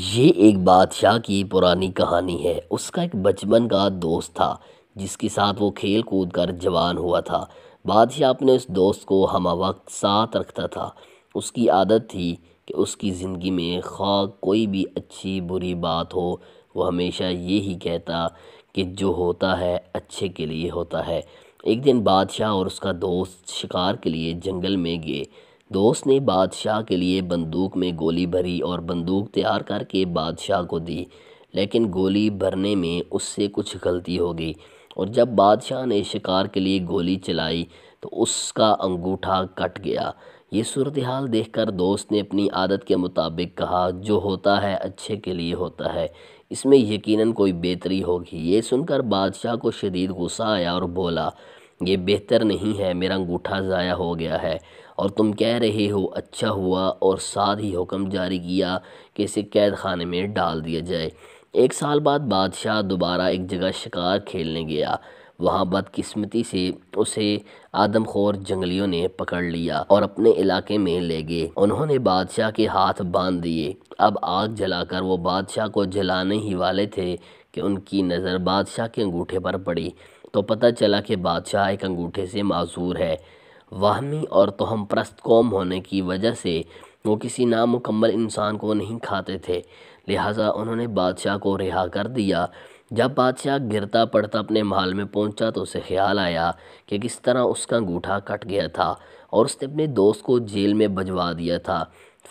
ये एक बादशाह की पुरानी कहानी है उसका एक बचपन का दोस्त था जिसके साथ वो खेल कूद कर जवान हुआ था बादशाह अपने उस दोस्त को हम वक्त साथ रखता था उसकी आदत थी कि उसकी ज़िंदगी में खा कोई भी अच्छी बुरी बात हो वो हमेशा ये ही कहता कि जो होता है अच्छे के लिए होता है एक दिन बादशाह और उसका दोस्त शिकार के लिए जंगल में गए दोस्त ने बादशाह के लिए बंदूक में गोली भरी और बंदूक तैयार करके बादशाह को दी लेकिन गोली भरने में उससे कुछ गलती हो गई और जब बादशाह ने शिकार के लिए गोली चलाई तो उसका अंगूठा कट गया ये सूरत हाल देख कर दोस्त ने अपनी आदत के मुताबिक कहा जो होता है अच्छे के लिए होता है इसमें यकीनन कोई बेहतरी होगी ये सुनकर बादशाह को शदीद गुस्सा आया और बोला ये बेहतर नहीं है मेरा अंगूठा ज़ाया हो गया है और तुम कह रहे हो अच्छा हुआ और साथ ही हुक्म जारी किया कि इसे कैद खाने में डाल दिया जाए एक साल बाद बादशाह दोबारा एक जगह शिकार खेलने गया वहाँ बदकिस्मती से उसे आदमखोर जंगलियों ने पकड़ लिया और अपने इलाके में ले गए उन्होंने बादशाह के हाथ बांध दिए अब आग जलाकर वो बादशाह को जलाने ही वाले थे कि उनकी नज़र बादशाह के अंगूठे पर पड़ी तो पता चला कि बादशाह एक अंगूठे से माजूर है वाहमी और तोहम प्रस्त कौम होने की वजह से वो किसी नामुकम्मल इंसान को नहीं खाते थे लिहाजा उन्होंने बादशाह को रिहा कर दिया जब बादशाह गिरता पड़ता अपने महल में पहुंचा तो उसे ख्याल आया कि किस तरह उसका अंगूठा कट गया था और उसने अपने दोस्त को जेल में भजवा दिया था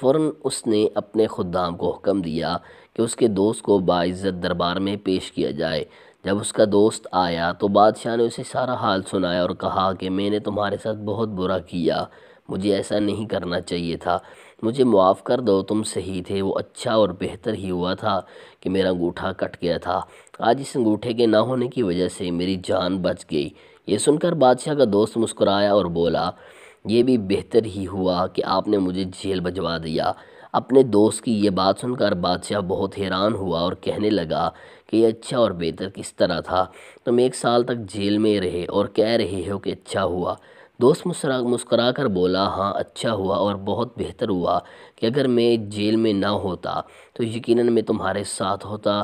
फ़ौर उसने अपने खुदाम को हुक्म दिया कि उसके दोस्त को बाइज़त दरबार में पेश किया जाए जब उसका दोस्त आया तो बादशाह ने उसे सारा हाल सुनाया और कहा कि मैंने तुम्हारे साथ बहुत बुरा किया मुझे ऐसा नहीं करना चाहिए था मुझे माफ़ कर दो तुम सही थे वो अच्छा और बेहतर ही हुआ था कि मेरा अंगूठा कट गया था आज इस अंगूठे के ना होने की वजह से मेरी जान बच गई ये सुनकर बादशाह का दोस्त मुस्कुराया और बोला ये भी बेहतर ही हुआ कि आपने मुझे जेल भजवा दिया अपने दोस्त की ये बात सुनकर बादशाह बहुत हैरान हुआ और कहने लगा कि अच्छा और बेहतर किस तरह था तुम एक साल तक जेल में रहे और कह रहे हो कि अच्छा हुआ दोस्त मुस्करा मुस्करा कर बोला हाँ अच्छा हुआ और बहुत बेहतर हुआ कि अगर मैं जेल में ना होता तो यकीनन मैं तुम्हारे साथ होता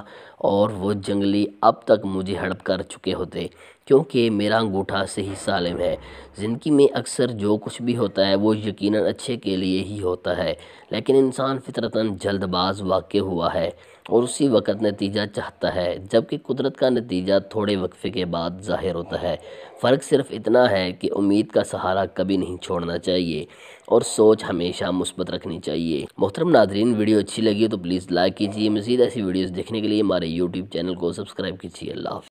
और वो जंगली अब तक मुझे हड़प कर चुके होते क्योंकि मेरा अंगूठा सही सालिम है ज़िंदगी में अक्सर जो कुछ भी होता है वो यकीन अच्छे के लिए ही होता है लेकिन इंसान फितरतन जल्दबाज वाक़ हुआ है और उसी वक्त नतीजा चाहता है जबकि कुदरत का नतीजा थोड़े वक्फे के बाद ज़ाहिर होता है फ़र्क सिर्फ इतना है कि उम्मीद का सहारा कभी नहीं छोड़ना चाहिए और सोच हमेशा मुस्बत रखनी चाहिए मोहतरम नादरीन वीडियो अच्छी लगी तो प्लीज़ लाइक कीजिए मज़ीद ऐसी वीडियोज़ देखने के लिए हमारे यूट्यूब चैनल को सब्सक्राइब कीजिए अल्लाह